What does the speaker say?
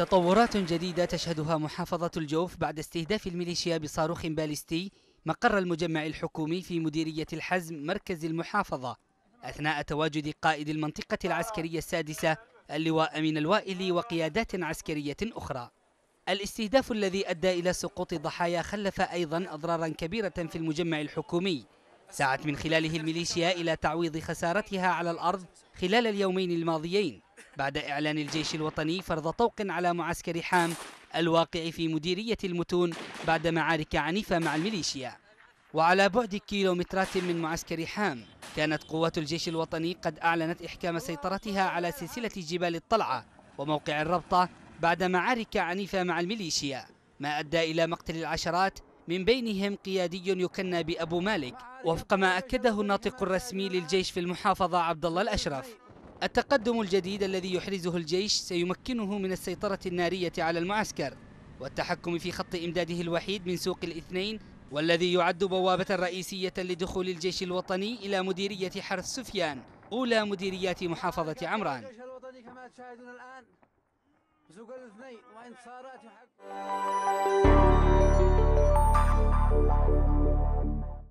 تطورات جديدة تشهدها محافظة الجوف بعد استهداف الميليشيا بصاروخ باليستي مقر المجمع الحكومي في مديرية الحزم مركز المحافظة أثناء تواجد قائد المنطقة العسكرية السادسة اللواء أمين الوائلي وقيادات عسكرية أخرى الاستهداف الذي أدى إلى سقوط ضحايا خلف أيضا أضرارا كبيرة في المجمع الحكومي سعت من خلاله الميليشيا إلى تعويض خسارتها على الأرض خلال اليومين الماضيين بعد إعلان الجيش الوطني فرض طوق على معسكر حام الواقع في مديرية المتون بعد معارك عنيفة مع الميليشيا وعلى بعد كيلومترات من معسكر حام كانت قوات الجيش الوطني قد أعلنت إحكام سيطرتها على سلسلة جبال الطلعة وموقع الربطة بعد معارك عنيفة مع الميليشيا ما أدى إلى مقتل العشرات من بينهم قيادي يكنى بأبو مالك وفق ما أكده الناطق الرسمي للجيش في المحافظة عبد الله الأشرف التقدم الجديد الذي يحرزه الجيش سيمكنه من السيطرة النارية على المعسكر والتحكم في خط إمداده الوحيد من سوق الاثنين والذي يعد بوابة رئيسية لدخول الجيش الوطني إلى مديرية حرس سفيان أولى مديريات محافظة عمران سوق الاثنين وانتصارات